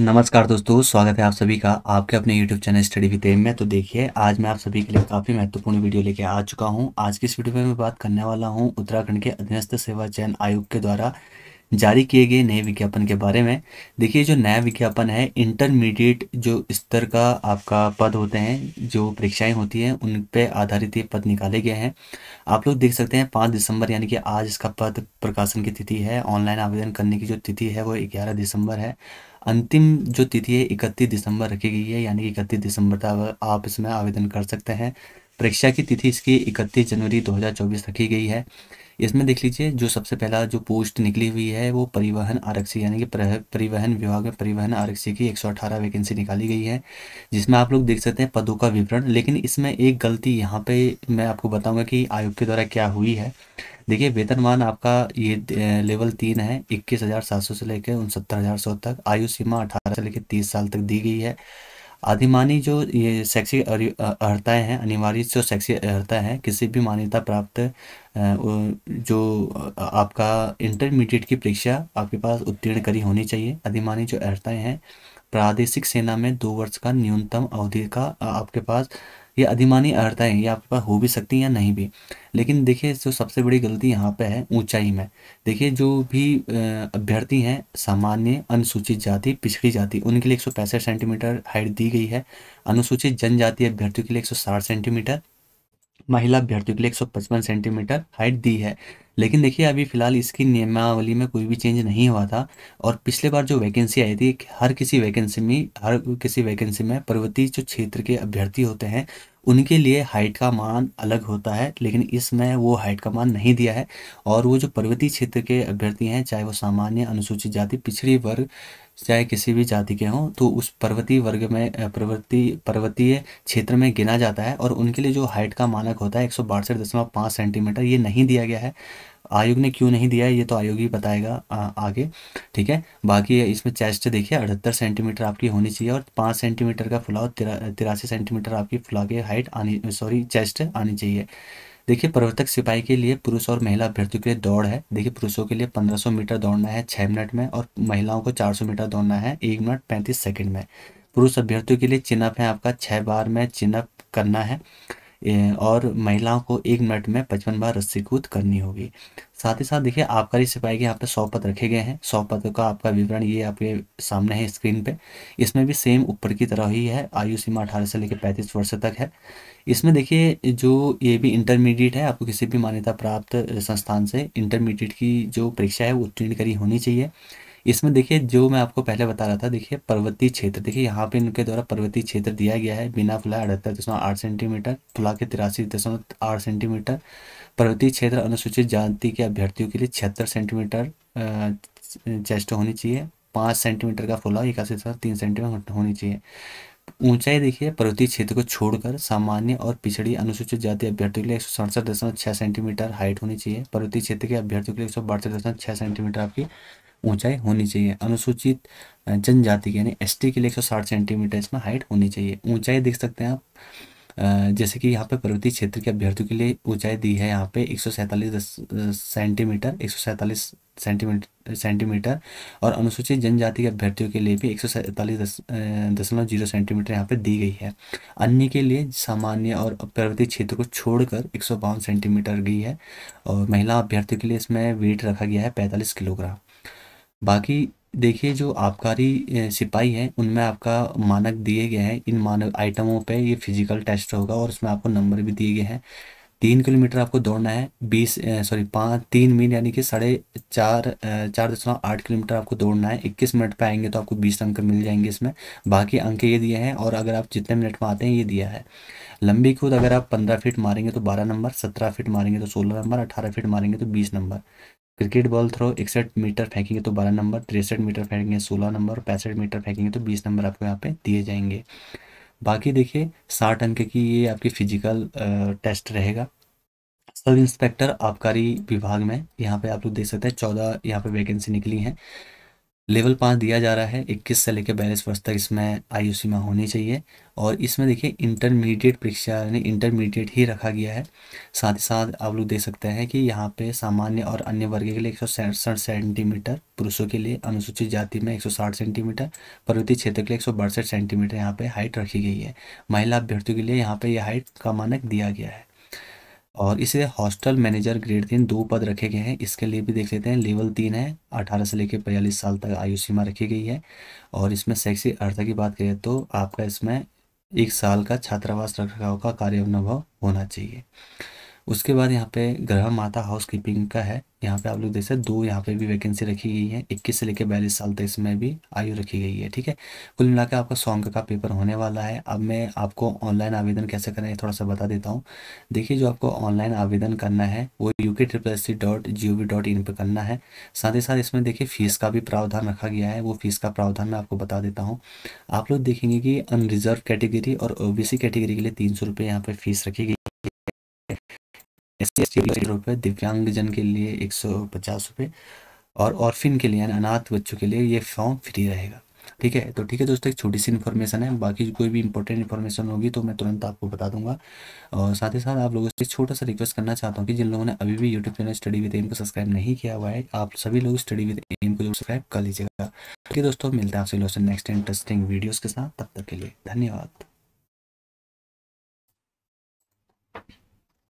नमस्कार दोस्तों स्वागत है आप सभी का आपके अपने YouTube channel study with M में तो देखिए आज मैं आप सभी के लिए काफ़ी महत्वपूर्ण वीडियो लेके आ चुका हूँ आज की इस वीडियो में मैं बात करने वाला हूँ उत्तराखंड के अधीनस्थ सेवा चयन आयोग के द्वारा जारी किए गए नए विज्ञापन के बारे में देखिए जो नया विज्ञापन है इंटरमीडिएट जो स्तर का आपका पद होते हैं जो परीक्षाएं होती हैं उन पर आधारित ये पद निकाले गए हैं आप लोग देख सकते हैं पाँच दिसंबर यानी कि आज इसका पद प्रकाशन की तिथि है ऑनलाइन आवेदन करने की जो तिथि है वो ग्यारह दिसंबर है अंतिम जो तिथि है इकतीस दिसंबर रखी गई है यानी कि इकतीस दिसंबर तक आप इसमें आवेदन कर सकते हैं परीक्षा की तिथि इसकी इकतीस जनवरी 2024 रखी गई है इसमें देख लीजिए जो सबसे पहला जो पोस्ट निकली हुई है वो परिवहन आरक्षी यानी कि परिवहन विभाग में परिवहन आरक्षी की 118 वैकेंसी निकाली गई है जिसमें आप लोग देख सकते हैं पदों का विवरण लेकिन इसमें एक गलती यहाँ पे मैं आपको बताऊँगा कि आयोग के द्वारा क्या हुई है देखिए वेतनमान आपका ये लेवल तीन है इक्कीस हज़ार सात सौ से लेकर उनसत्तर हज़ार सौ तक आयु सीमा अठारह से लेकर तीस साल तक दी गई है आदिमानी जो ये सेक्सी अर्ताएँ हैं अनिवार्य जो सेक्सी अर्ता है किसी भी मान्यता प्राप्त जो आपका इंटरमीडिएट की परीक्षा आपके पास उत्तीर्ण करी होनी चाहिए अधिमानी जो अर्ताएँ हैं प्रादेशिक सेना में दो वर्ष का न्यूनतम अवधि का आपके पास ये अधिमानी अर्हताएँ ये आपके पास हो भी सकती हैं या नहीं भी लेकिन देखिए जो सबसे बड़ी गलती यहाँ पे है ऊंचाई में देखिए जो भी अभ्यर्थी हैं सामान्य अनुसूचित जाति पिछड़ी जाति उनके लिए एक सेंटीमीटर हाइट दी गई है अनुसूचित जनजाति अभ्यर्थियों के लिए एक सेंटीमीटर महिला अभ्यर्थियों के लिए 155 सेंटीमीटर हाइट दी है लेकिन देखिए अभी फिलहाल इसकी नियमावली में कोई भी चेंज नहीं हुआ था और पिछले बार जो वैकेंसी आई थी हर किसी वैकेंसी में हर किसी वैकेंसी में पर्वतीय जो क्षेत्र के अभ्यर्थी होते हैं उनके लिए हाइट का मान अलग होता है लेकिन इसमें वो हाइट का मान नहीं दिया है और वो जो पर्वतीय क्षेत्र के अभ्यर्थी हैं चाहे वो सामान्य अनुसूचित जाति पिछड़ी वर्ग चाहे किसी भी जाति के हों तो उस पर्वतीय वर्ग में पर्वतीय पर्वतीय क्षेत्र में गिना जाता है और उनके लिए जो हाइट का मानक होता है एक सेंटीमीटर ये नहीं दिया गया है आयोग ने क्यों नहीं दिया है ये तो आयोग ही बताएगा आ, आगे ठीक है बाकी इसमें चेस्ट देखिए अठहत्तर सेंटीमीटर आपकी होनी चाहिए और पाँच सेंटीमीटर का फुलाव तिरा तिरासी सेंटीमीटर आपकी फुला के हाइट आनी सॉरी चेस्ट आनी चाहिए देखिए प्रवर्तक सिपाही के लिए पुरुष और महिला अभ्यर्थियों के लिए दौड़ है देखिए पुरुषों के लिए 1500 मीटर दौड़ना है छः मिनट में और महिलाओं को 400 मीटर दौड़ना है एक मिनट पैंतीस सेकंड में पुरुष अभ्यर्थियों के लिए चिनअप है आपका छः बार में चिनअप करना है और महिलाओं को एक मिनट में पचपन बार रस्सी कूद करनी होगी साथ ही साथ देखिए आबकारी सिपाही के यहाँ पे सौ पद रखे गए हैं सौ पद का आपका विवरण ये आपके सामने है स्क्रीन पे इसमें भी सेम ऊपर की तरह ही है आयु सीमा अठारह से लेकर पैंतीस वर्ष तक है इसमें देखिए जो ये भी इंटरमीडिएट है आपको किसी भी मान्यता प्राप्त संस्थान से इंटरमीडिएट की जो परीक्षा है वो उत्तीर्ण करी होनी चाहिए इसमें देखिए जो मैं आपको पहले बता रहा था देखिए पर्वतीय क्षेत्र देखिए यहाँ पे इनके द्वारा पर्वतीय क्षेत्र दिया गया है बिना फुला अठहत्तर दशमलव आठ सेंटीमीटर फुला के तिरासी दशमलव आठ सेंटीमीटर पर्वतीय क्षेत्र अनुसूचित जाति के अभ्यर्थियों के लिए छिहत्तर सेंटीमीटर चेस्ट होनी चाहिए पाँच सेंटीमीटर का फुला इक्यासी दशमलव तीन सेंटीमीटर होनी चाहिए ऊंचाई देखिए पर्वतीय क्षेत्र को छोड़कर सामान्य और पिछड़ी अनुसूचित जाति अभ्यर्थियों के लिए एक सौ सड़सठ दशमलव छः सेंटीमीटर हाइट होनी चाहिए पर्वतीय क्षेत्र के अभ्यर्थियों के लिए एक सौ बासठ दशमलव छः सेंटीमीटर आपकी ऊंचाई होनी चाहिए अनुसूचित जनजाति के यानी एस के लिए 160 सेंटीमीटर इसमें हाइट होनी चाहिए ऊंचाई देख सकते हैं आप जैसे कि यहाँ पे पर्वतीय क्षेत्र के अभ्यर्थियों के लिए ऊंचाई दी है यहाँ पे एक सेंटीमीटर एक सेंटीमीटर सेंटीमीटर और अनुसूचित जनजाति के अभ्यर्थियों के लिए भी एक दशमलव जीरो सेंटीमीटर यहाँ पे दी गई है अन्य के लिए सामान्य और पर्वतीय क्षेत्र को छोड़कर एक सेंटीमीटर गई है और महिला अभ्यर्थियों के लिए इसमें वेट रखा गया है पैंतालीस किलोग्राम बाकी देखिए जो आबकारी सिपाही हैं उनमें आपका मानक दिए गए हैं इन मानक आइटमों पे ये फिजिकल टेस्ट होगा और उसमें आपको नंबर भी दिए गए हैं तीन किलोमीटर आपको दौड़ना है बीस सॉरी पाँच तीन मील यानी कि साढ़े चार चार दशमलव आठ किलोमीटर आपको दौड़ना है इक्कीस मिनट पे आएंगे तो आपको बीस अंक मिल जाएंगे इसमें बाकी अंक ये दिए हैं और अगर आप जितने मिनट में आते हैं ये दिया है लंबी कूद अगर आप पंद्रह फीट मारेंगे तो बारह नंबर सत्रह फीट मारेंगे तो सोलह नंबर अठारह फीट मारेंगे तो बीस नंबर क्रिकेट बॉल थ्रो इकसठ मीटर फेंकेंगे तो बारह नंबर तिरसठ मीटर फेंकेंगे सोलह नंबर पैंसठ मीटर फेंकेंगे तो बीस नंबर आपको यहाँ पे दिए जाएंगे बाकी देखिए साठ अंक की ये आपकी फिजिकल टेस्ट रहेगा सब इंस्पेक्टर आबकारी विभाग में यहाँ पे आप लोग देख सकते हैं चौदह यहाँ पे वैकेंसी निकली है लेवल पाँच दिया जा रहा है इक्कीस से लेकर बयालीस वर्ष तक इसमें आयु सीमा होनी चाहिए और इसमें देखिए इंटरमीडिएट परीक्षा यानी इंटरमीडिएट ही रखा गया है साथ ही साथ आप लोग देख सकते हैं कि यहाँ पे सामान्य और अन्य वर्ग के लिए एक सेंटीमीटर पुरुषों के लिए अनुसूचित जाति में 160 सेंटीमीटर पर्वतीय क्षेत्र के लिए एक सेंटीमीटर यहाँ पर हाइट रखी गई है महिला अभ्यर्थियों के लिए यहाँ पर यह हाइट का मानक दिया गया है और इसे हॉस्टल मैनेजर ग्रेड तीन दो पद रखे गए हैं इसके लिए भी देख लेते हैं लेवल तीन है अठारह से लेकर बयालीस साल तक आयु सीमा रखी गई है और इसमें शैक्षिक अर्हता की बात करें तो आपका इसमें एक साल का छात्रावास रख रखाव का कार्य अनुभव होना चाहिए उसके बाद यहाँ पे ग्रह माता हाउस कीपिंग का है यहाँ पे आप लोग देख सकते दो यहाँ पे भी वैकेंसी रखी गई है इक्कीस से लेकर बयालीस साल तक इसमें भी आयु रखी गई है ठीक है कुल मिलाकर आपका सॉन्ग का पेपर होने वाला है अब मैं आपको ऑनलाइन आवेदन कैसे करें ये थोड़ा सा बता देता हूँ देखिए जो आपको ऑनलाइन आवेदन करना है वो U K triple S C dot G O V dot in पर करना है साथ ही साथ इसमें देखिए फीस का भी प्रावधान रखा गया है वो फीस का प्रावधान मैं आपको बता देता हूँ आप लोग देखेंगे कि अनरिजर्व कैटेगरी और ओ बी सी कैटेगरी के लिए तीन सौ रुपये यहाँ पर फीस रखी गई एस सी एस टी रुपये दिव्यांगजन के लिए एक सौ पचास रुपये और ऑर्फिन के लिए यानी अनाथ बच्चों के लिए ये फॉर्म फ्री रहेगा ठीक है तो ठीक है दोस्तों एक छोटी सी इन्फॉर्मेशन है बाकी कोई भी इंपॉर्टेंट इन्फॉर्मेशन होगी तो मैं तुरंत आपको बता दूंगा और साथ ही साथ आप लोगों से छोटा सा रिक्वेस्ट करना चाहता हूँ कि जिन लोगों ने अभी भी YouTube channel study with M को सब्सक्राइब नहीं किया हुआ है आप सभी लोग स्टडी विद एम को सब्सक्राइब कर लीजिएगा ठीक है दोस्तों मिलते हैं आपसे नेक्स्ट इंटरेस्टिंग वीडियोज़ के साथ तब तक के लिए धन्यवाद